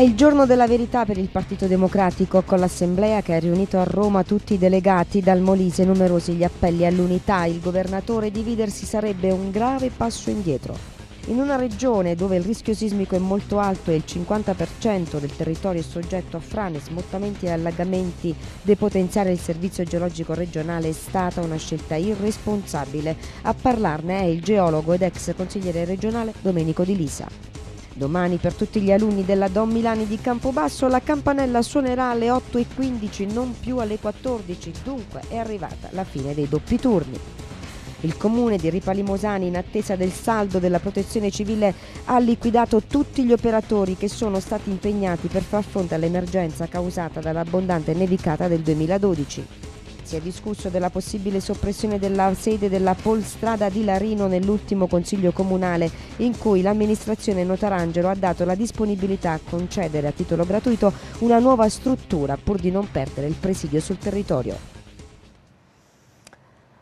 È il giorno della verità per il Partito Democratico, con l'Assemblea che ha riunito a Roma tutti i delegati, dal Molise numerosi gli appelli all'unità. Il governatore dividersi sarebbe un grave passo indietro. In una regione dove il rischio sismico è molto alto e il 50% del territorio è soggetto a frane, smottamenti e allagamenti, depotenziare il servizio geologico regionale è stata una scelta irresponsabile. A parlarne è il geologo ed ex consigliere regionale Domenico Di Lisa. Domani per tutti gli alunni della Don Milani di Campobasso la campanella suonerà alle 8.15 non più alle 14, dunque è arrivata la fine dei doppi turni. Il comune di Ripalimosani, in attesa del saldo della protezione civile, ha liquidato tutti gli operatori che sono stati impegnati per far fronte all'emergenza causata dall'abbondante nevicata del 2012 si è discusso della possibile soppressione della sede della Polstrada di Larino nell'ultimo Consiglio Comunale in cui l'amministrazione Notarangelo ha dato la disponibilità a concedere a titolo gratuito una nuova struttura pur di non perdere il presidio sul territorio.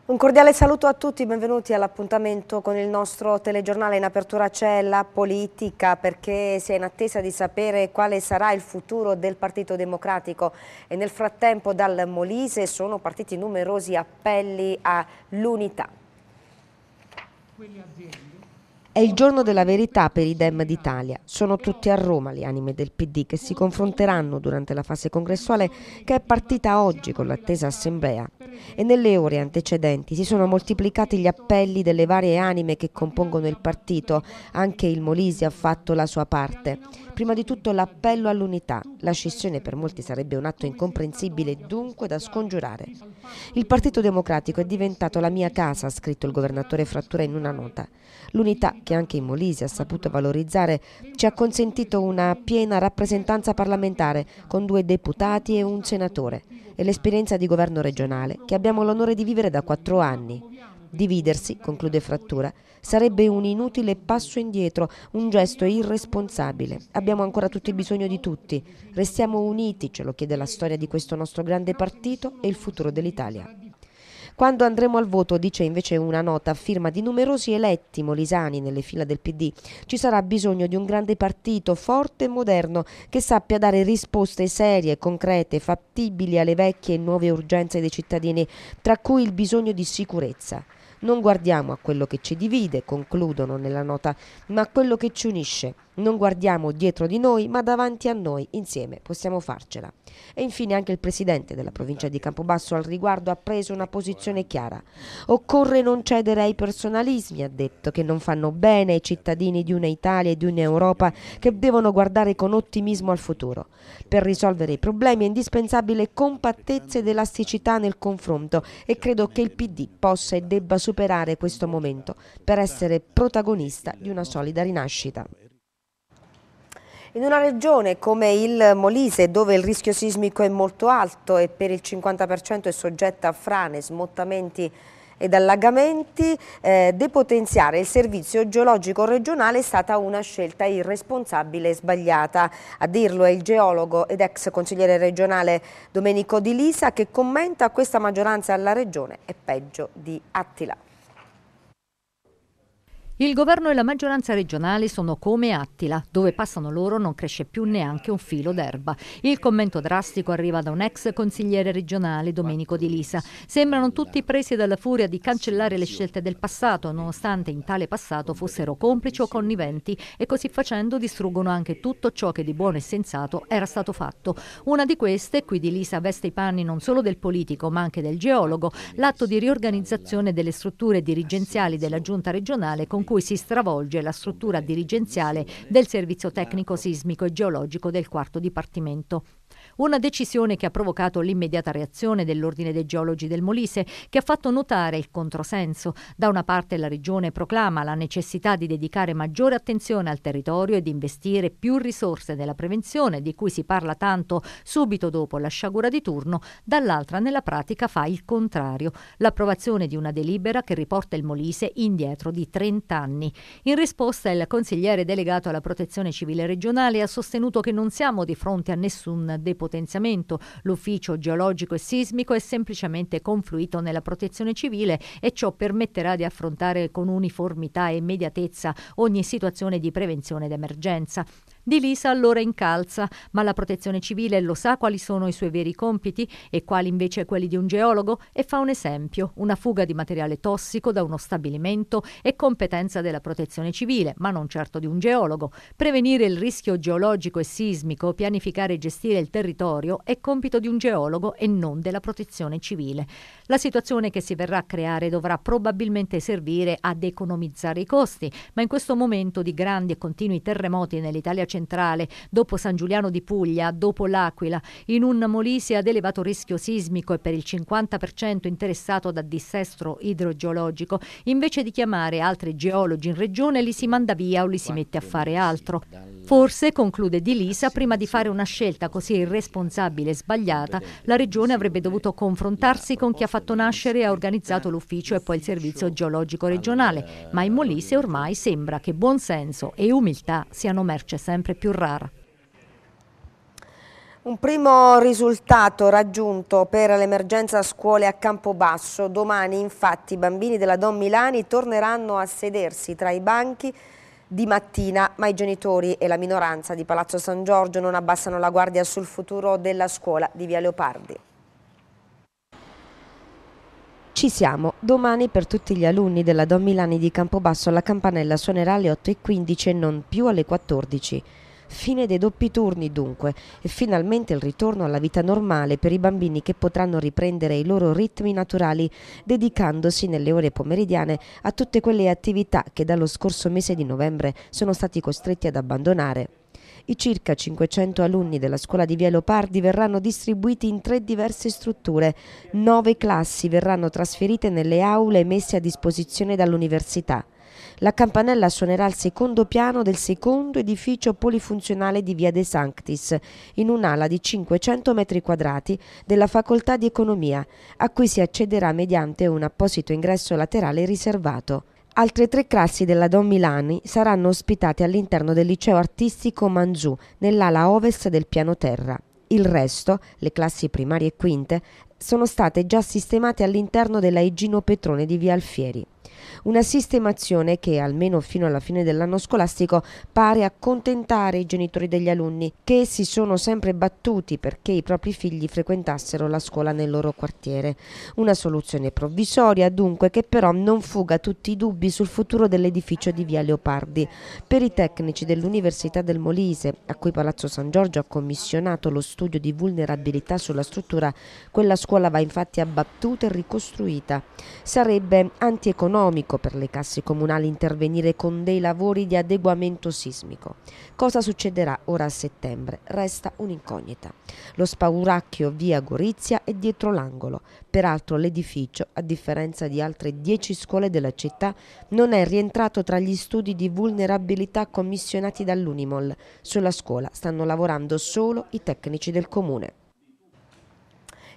Un cordiale saluto a tutti, benvenuti all'appuntamento con il nostro telegiornale in apertura c'è la politica perché si è in attesa di sapere quale sarà il futuro del Partito Democratico e nel frattempo dal Molise sono partiti numerosi appelli all'unità. È il giorno della verità per i Dem d'Italia. Sono tutti a Roma le anime del PD che si confronteranno durante la fase congressuale che è partita oggi con l'attesa assemblea. E nelle ore antecedenti si sono moltiplicati gli appelli delle varie anime che compongono il partito. Anche il Molisi ha fatto la sua parte. Prima di tutto l'appello all'unità. La scissione per molti sarebbe un atto incomprensibile dunque da scongiurare. Il Partito Democratico è diventato la mia casa, ha scritto il governatore Frattura in una nota. L'unità che anche in Molise ha saputo valorizzare ci ha consentito una piena rappresentanza parlamentare con due deputati e un senatore e l'esperienza di governo regionale che abbiamo l'onore di vivere da quattro anni. Dividersi, conclude Frattura, sarebbe un inutile passo indietro, un gesto irresponsabile. Abbiamo ancora tutti bisogno di tutti. Restiamo uniti, ce lo chiede la storia di questo nostro grande partito e il futuro dell'Italia. Quando andremo al voto, dice invece una nota a firma di numerosi eletti molisani nelle fila del PD, ci sarà bisogno di un grande partito forte e moderno che sappia dare risposte serie, concrete, fattibili alle vecchie e nuove urgenze dei cittadini, tra cui il bisogno di sicurezza. Non guardiamo a quello che ci divide, concludono nella nota, ma a quello che ci unisce. Non guardiamo dietro di noi, ma davanti a noi, insieme possiamo farcela. E infine anche il presidente della provincia di Campobasso al riguardo ha preso una posizione chiara. Occorre non cedere ai personalismi, ha detto, che non fanno bene ai cittadini di una Italia e di un'Europa che devono guardare con ottimismo al futuro. Per risolvere i problemi è indispensabile compattezza ed elasticità nel confronto e credo che il PD possa e debba superare questo momento per essere protagonista di una solida rinascita. In una regione come il Molise, dove il rischio sismico è molto alto e per il 50% è soggetta a frane, smottamenti ed allagamenti, eh, depotenziare il servizio geologico regionale è stata una scelta irresponsabile e sbagliata. A dirlo è il geologo ed ex consigliere regionale Domenico Di Lisa che commenta questa maggioranza alla regione è peggio di Attila. Il governo e la maggioranza regionale sono come Attila, dove passano loro non cresce più neanche un filo d'erba. Il commento drastico arriva da un ex consigliere regionale, Domenico Di Lisa. Sembrano tutti presi dalla furia di cancellare le scelte del passato, nonostante in tale passato fossero complici o conniventi e così facendo distruggono anche tutto ciò che di buono e sensato era stato fatto. Una di queste, qui Di Lisa veste i panni non solo del politico ma anche del geologo, l'atto di riorganizzazione delle strutture dirigenziali della giunta regionale con cui si stravolge la struttura dirigenziale del Servizio Tecnico Sismico e Geologico del quarto Dipartimento. Una decisione che ha provocato l'immediata reazione dell'Ordine dei Geologi del Molise, che ha fatto notare il controsenso. Da una parte la Regione proclama la necessità di dedicare maggiore attenzione al territorio e di investire più risorse nella prevenzione, di cui si parla tanto subito dopo la sciagura di turno, dall'altra nella pratica fa il contrario, l'approvazione di una delibera che riporta il Molise indietro di 30 anni. In risposta il consigliere delegato alla protezione civile regionale ha sostenuto che non siamo di fronte a nessun depotenziamento potenziamento. L'ufficio geologico e sismico è semplicemente confluito nella protezione civile e ciò permetterà di affrontare con uniformità e immediatezza ogni situazione di prevenzione ed emergenza. Di Lisa allora incalza, ma la protezione civile lo sa quali sono i suoi veri compiti e quali invece quelli di un geologo e fa un esempio, una fuga di materiale tossico da uno stabilimento è competenza della protezione civile, ma non certo di un geologo. Prevenire il rischio geologico e sismico, pianificare e gestire il territorio è compito di un geologo e non della protezione civile. La situazione che si verrà a creare dovrà probabilmente servire ad economizzare i costi, ma in questo momento di grandi e continui terremoti nell'Italia centrale centrale, dopo San Giuliano di Puglia, dopo l'Aquila, in un Molise ad elevato rischio sismico e per il 50% interessato da dissestro idrogeologico, invece di chiamare altri geologi in regione li si manda via o li si mette a fare altro. Forse, conclude Di Lisa, prima di fare una scelta così irresponsabile e sbagliata, la Regione avrebbe dovuto confrontarsi con chi ha fatto nascere e ha organizzato eh, l'ufficio e poi il servizio geologico regionale, ma in Molise ormai sembra che buonsenso e umiltà siano merce sempre più rara. Un primo risultato raggiunto per l'emergenza scuole a Campobasso. Domani infatti i bambini della Don Milani torneranno a sedersi tra i banchi di mattina, ma i genitori e la minoranza di Palazzo San Giorgio non abbassano la guardia sul futuro della scuola di Via Leopardi. Ci siamo. Domani per tutti gli alunni della Don Milani di Campobasso la campanella suonerà alle 8.15 e non più alle 14.00. Fine dei doppi turni dunque e finalmente il ritorno alla vita normale per i bambini che potranno riprendere i loro ritmi naturali dedicandosi nelle ore pomeridiane a tutte quelle attività che dallo scorso mese di novembre sono stati costretti ad abbandonare. I circa 500 alunni della scuola di Via Leopardi verranno distribuiti in tre diverse strutture. Nove classi verranno trasferite nelle aule messe a disposizione dall'università. La campanella suonerà al secondo piano del secondo edificio polifunzionale di Via De Sanctis, in un'ala di 500 metri quadrati della Facoltà di Economia, a cui si accederà mediante un apposito ingresso laterale riservato. Altre tre classi della Don Milani saranno ospitate all'interno del liceo artistico Manzù, nell'ala ovest del piano terra. Il resto, le classi primarie e quinte, sono state già sistemate all'interno della Egino Petrone di Via Alfieri una sistemazione che, almeno fino alla fine dell'anno scolastico, pare accontentare i genitori degli alunni, che si sono sempre battuti perché i propri figli frequentassero la scuola nel loro quartiere. Una soluzione provvisoria, dunque, che però non fuga tutti i dubbi sul futuro dell'edificio di Via Leopardi. Per i tecnici dell'Università del Molise, a cui Palazzo San Giorgio ha commissionato lo studio di vulnerabilità sulla struttura, quella scuola va infatti abbattuta e ricostruita. Sarebbe antieconomico economico per le casse comunali intervenire con dei lavori di adeguamento sismico. Cosa succederà ora a settembre? Resta un'incognita. Lo spauracchio via Gorizia è dietro l'angolo. Peraltro l'edificio, a differenza di altre dieci scuole della città, non è rientrato tra gli studi di vulnerabilità commissionati dall'Unimol. Sulla scuola stanno lavorando solo i tecnici del comune.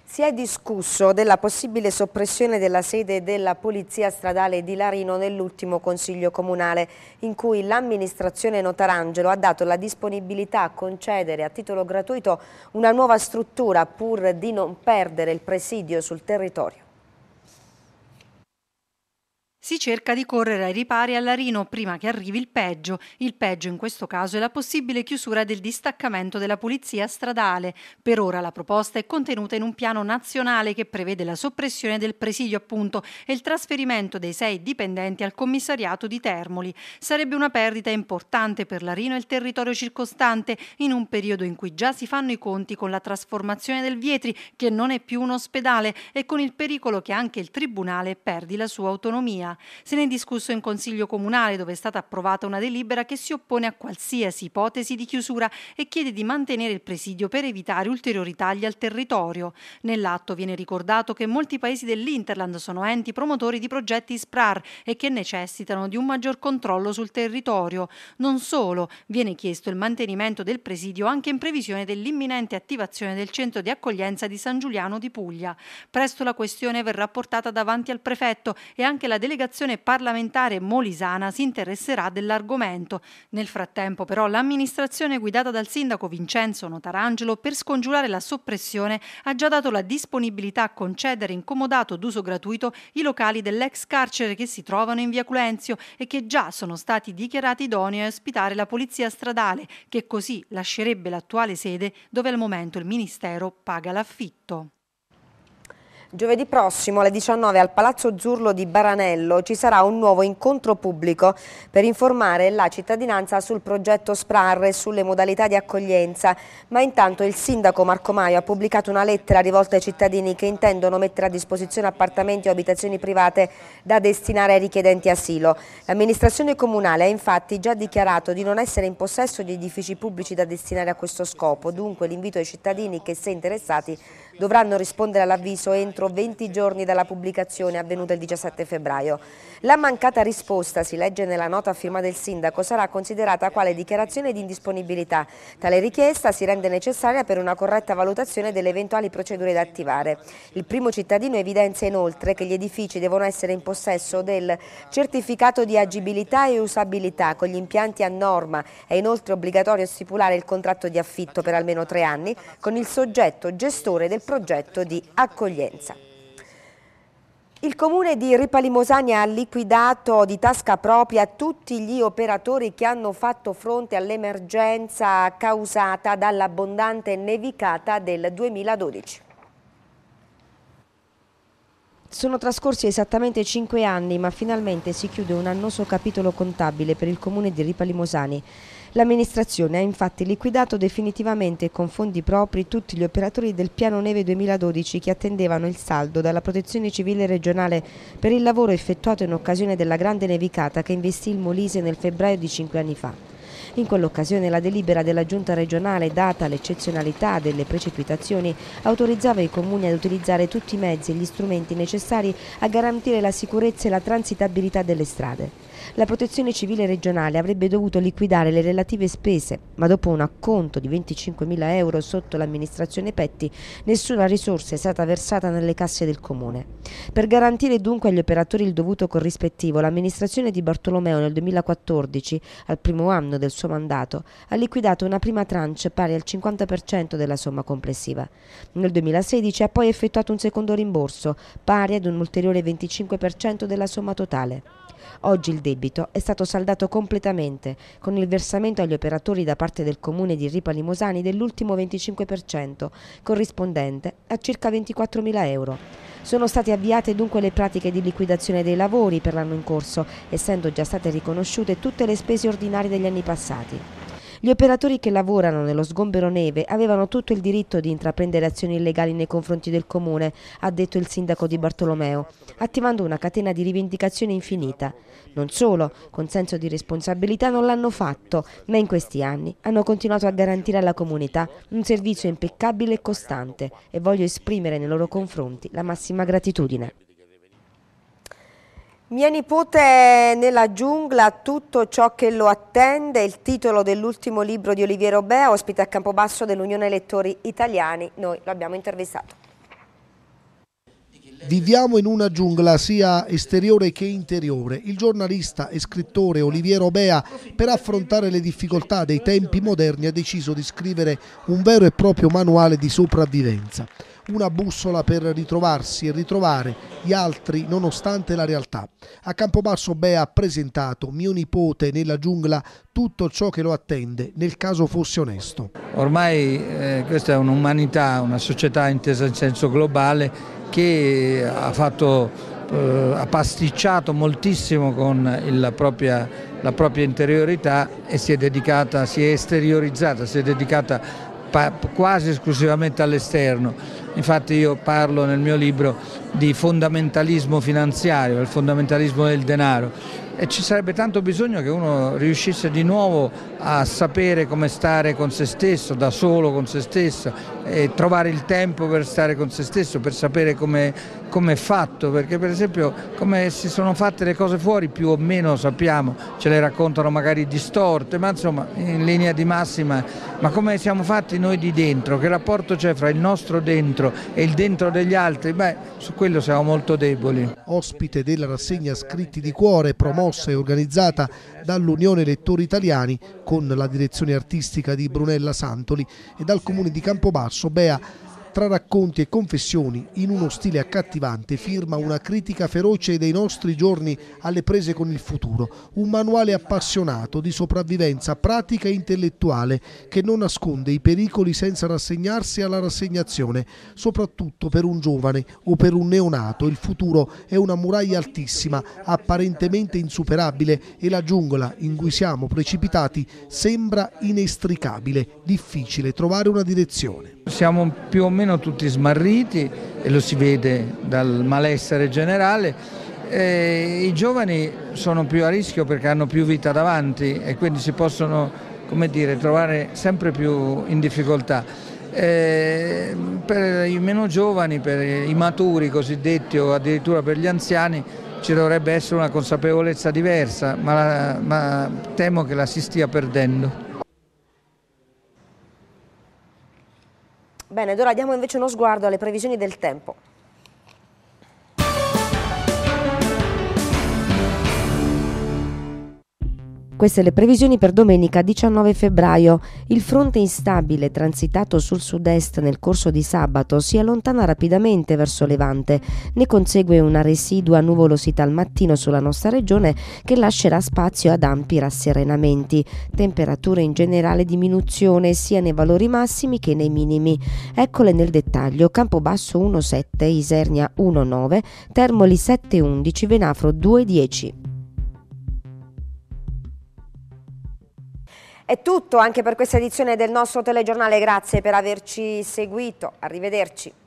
Si è discusso della possibile soppressione della sede della Polizia Stradale di Larino nell'ultimo Consiglio Comunale, in cui l'amministrazione Notarangelo ha dato la disponibilità a concedere a titolo gratuito una nuova struttura pur di non perdere il presidio sul territorio. Si cerca di correre ai ripari all'Arino prima che arrivi il peggio. Il peggio in questo caso è la possibile chiusura del distaccamento della pulizia stradale. Per ora la proposta è contenuta in un piano nazionale che prevede la soppressione del presidio appunto e il trasferimento dei sei dipendenti al commissariato di Termoli. Sarebbe una perdita importante per l'Arino e il territorio circostante in un periodo in cui già si fanno i conti con la trasformazione del Vietri che non è più un ospedale e con il pericolo che anche il Tribunale perdi la sua autonomia. Se ne è discusso in Consiglio Comunale dove è stata approvata una delibera che si oppone a qualsiasi ipotesi di chiusura e chiede di mantenere il presidio per evitare ulteriori tagli al territorio. Nell'atto viene ricordato che molti paesi dell'Interland sono enti promotori di progetti SPRAR e che necessitano di un maggior controllo sul territorio. Non solo, viene chiesto il mantenimento del presidio anche in previsione dell'imminente attivazione del centro di accoglienza di San Giuliano di Puglia. Presto la questione verrà portata davanti al prefetto e anche la delegazione delegazione parlamentare molisana si interesserà dell'argomento. Nel frattempo però l'amministrazione guidata dal sindaco Vincenzo Notarangelo per scongiurare la soppressione ha già dato la disponibilità a concedere incomodato d'uso gratuito i locali dell'ex carcere che si trovano in via Culenzio e che già sono stati dichiarati idonei a ospitare la polizia stradale che così lascerebbe l'attuale sede dove al momento il Ministero paga l'affitto. Giovedì prossimo alle 19 al Palazzo Zurlo di Baranello ci sarà un nuovo incontro pubblico per informare la cittadinanza sul progetto SPRAR e sulle modalità di accoglienza, ma intanto il sindaco Marco Maio ha pubblicato una lettera rivolta ai cittadini che intendono mettere a disposizione appartamenti o abitazioni private da destinare ai richiedenti asilo. L'amministrazione comunale ha infatti già dichiarato di non essere in possesso di edifici pubblici da destinare a questo scopo, dunque l'invito ai cittadini che se interessati dovranno rispondere all'avviso entro 20 giorni dalla pubblicazione avvenuta il 17 febbraio. La mancata risposta, si legge nella nota a firma del sindaco, sarà considerata quale dichiarazione di indisponibilità. Tale richiesta si rende necessaria per una corretta valutazione delle eventuali procedure da attivare. Il primo cittadino evidenzia inoltre che gli edifici devono essere in possesso del certificato di agibilità e usabilità con gli impianti a norma. È inoltre obbligatorio stipulare il contratto di affitto per almeno tre anni con il soggetto gestore del progetto di accoglienza. Il comune di Ripalimosania ha liquidato di tasca propria tutti gli operatori che hanno fatto fronte all'emergenza causata dall'abbondante nevicata del 2012. Sono trascorsi esattamente cinque anni, ma finalmente si chiude un annoso capitolo contabile per il comune di Ripalimosani. L'amministrazione ha infatti liquidato definitivamente e con fondi propri tutti gli operatori del piano Neve 2012 che attendevano il saldo dalla protezione civile regionale per il lavoro effettuato in occasione della grande nevicata che investì il Molise nel febbraio di cinque anni fa. In quell'occasione la delibera della giunta regionale, data l'eccezionalità delle precipitazioni, autorizzava i comuni ad utilizzare tutti i mezzi e gli strumenti necessari a garantire la sicurezza e la transitabilità delle strade. La protezione civile regionale avrebbe dovuto liquidare le relative spese, ma dopo un acconto di 25.000 euro sotto l'amministrazione Petti, nessuna risorsa è stata versata nelle casse del comune. Per garantire dunque agli operatori il dovuto corrispettivo, l'amministrazione di Bartolomeo nel 2014, al primo anno del suo mandato, ha liquidato una prima tranche pari al 50% della somma complessiva. Nel 2016 ha poi effettuato un secondo rimborso, pari ad un ulteriore 25% della somma totale. Oggi il debito è stato saldato completamente con il versamento agli operatori da parte del comune di Ripa Limosani dell'ultimo 25%, corrispondente a circa 24.000 euro. Sono state avviate dunque le pratiche di liquidazione dei lavori per l'anno in corso, essendo già state riconosciute tutte le spese ordinarie degli anni passati. Gli operatori che lavorano nello sgombero neve avevano tutto il diritto di intraprendere azioni illegali nei confronti del comune, ha detto il sindaco di Bartolomeo, attivando una catena di rivendicazione infinita. Non solo, con senso di responsabilità non l'hanno fatto, ma in questi anni hanno continuato a garantire alla comunità un servizio impeccabile e costante e voglio esprimere nei loro confronti la massima gratitudine. Mia nipote nella giungla, tutto ciò che lo attende, il titolo dell'ultimo libro di Oliviero Bea, ospite a Campobasso dell'Unione Lettori Italiani, noi lo abbiamo intervistato. Viviamo in una giungla sia esteriore che interiore. Il giornalista e scrittore Oliviero Bea, per affrontare le difficoltà dei tempi moderni, ha deciso di scrivere un vero e proprio manuale di sopravvivenza una bussola per ritrovarsi e ritrovare gli altri nonostante la realtà. A Campobasso Bea ha presentato Mio nipote nella giungla tutto ciò che lo attende nel caso fosse onesto. Ormai eh, questa è un'umanità, una società intesa in senso globale che ha, fatto, eh, ha pasticciato moltissimo con il, propria, la propria interiorità e si è dedicata, si è esteriorizzata, si è dedicata quasi esclusivamente all'esterno Infatti io parlo nel mio libro di fondamentalismo finanziario, il fondamentalismo del denaro e ci sarebbe tanto bisogno che uno riuscisse di nuovo a sapere come stare con se stesso, da solo con se stesso e trovare il tempo per stare con se stesso, per sapere come, come è fatto, perché per esempio come si sono fatte le cose fuori più o meno sappiamo, ce le raccontano magari distorte, ma insomma in linea di massima, ma come siamo fatti noi di dentro, che rapporto c'è fra il nostro dentro e il dentro degli altri? Beh, su questo quello siamo molto deboli. Ospite della rassegna Scritti di Cuore, promossa e organizzata dall'Unione Lettori Italiani con la direzione artistica di Brunella Santoli e dal Comune di Campobasso, Bea tra racconti e confessioni, in uno stile accattivante, firma una critica feroce dei nostri giorni alle prese con il futuro, un manuale appassionato di sopravvivenza pratica e intellettuale che non nasconde i pericoli senza rassegnarsi alla rassegnazione, soprattutto per un giovane o per un neonato. Il futuro è una muraglia altissima, apparentemente insuperabile e la giungla in cui siamo precipitati sembra inestricabile, difficile trovare una direzione. Siamo più o meno tutti smarriti e lo si vede dal malessere generale. E I giovani sono più a rischio perché hanno più vita davanti e quindi si possono come dire, trovare sempre più in difficoltà. Eh, per i meno giovani, per i maturi cosiddetti o addirittura per gli anziani ci dovrebbe essere una consapevolezza diversa, ma, ma temo che la si stia perdendo. Bene, ora diamo invece uno sguardo alle previsioni del tempo. Queste le previsioni per domenica 19 febbraio. Il fronte instabile transitato sul sud-est nel corso di sabato si allontana rapidamente verso Levante. Ne consegue una residua nuvolosità al mattino sulla nostra regione che lascerà spazio ad ampi rasserenamenti. Temperature in generale diminuzione sia nei valori massimi che nei minimi. Eccole nel dettaglio. Campobasso 1,7, Isernia 1,9, Termoli 7,11, Venafro 2,10. È tutto anche per questa edizione del nostro telegiornale, grazie per averci seguito, arrivederci.